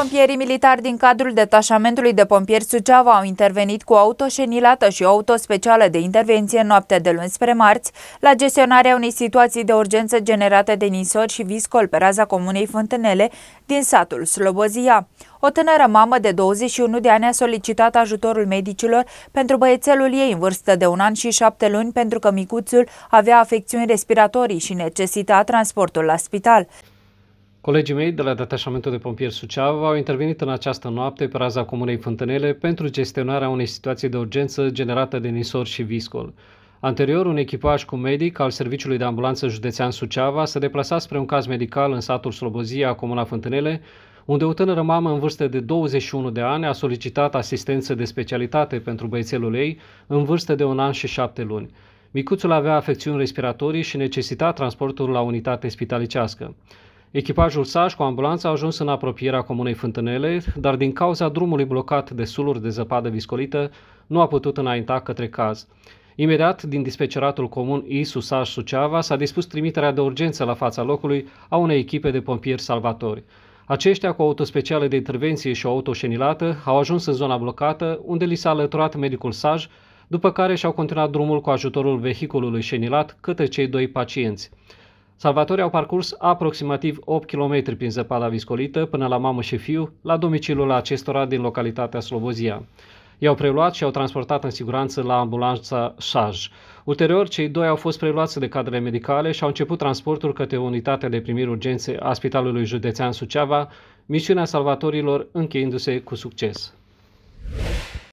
Pompierii militari din cadrul detașamentului de pompieri Suceava au intervenit cu autoșenilată și auto specială de intervenție noaptea de luni spre marți la gestionarea unei situații de urgență generate de nisori și viscol pe raza comunei Fântânele din satul Slobozia. O tânără mamă de 21 de ani a solicitat ajutorul medicilor pentru băiețelul ei în vârstă de un an și șapte luni pentru că micuțul avea afecțiuni respiratorii și necesita transportul la spital. Colegii mei de la Detașamentul de Pompieri Suceava au intervenit în această noapte pe raza Comunei Fântânele pentru gestionarea unei situații de urgență generată de nisori și viscol. Anterior, un echipaj cu medic al Serviciului de Ambulanță Județean Suceava se deplasa spre un caz medical în satul Slobozia, Comuna Fântânele, unde o tânără mamă în vârstă de 21 de ani a solicitat asistență de specialitate pentru băiețelul ei în vârstă de un an și șapte luni. Micuțul avea afecțiuni respiratorii și necesita transportul la unitate spitalicească. Echipajul Saj cu ambulanța a ajuns în apropierea comunei Fântânele, dar din cauza drumului blocat de suluri de zăpadă viscolită, nu a putut înainta către caz. Imediat, din dispeceratul comun ISU Saj Suceava, s-a dispus trimiterea de urgență la fața locului a unei echipe de pompieri salvatori. Aceștia, cu auto speciale de intervenție și o auto șenilată, au ajuns în zona blocată, unde li s-a alăturat medicul Saj, după care și-au continuat drumul cu ajutorul vehiculului șenilat către cei doi pacienți. Salvatorii au parcurs aproximativ 8 km prin zăpada viscolită până la mamă și fiu, la domiciliul acestora din localitatea Slobozia. I-au preluat și au transportat în siguranță la ambulanța Saj. Ulterior, cei doi au fost preluați de cadrele medicale și au început transportul către unitatea de primiri urgențe a Spitalului Județean Suceava, misiunea salvatorilor încheindu-se cu succes.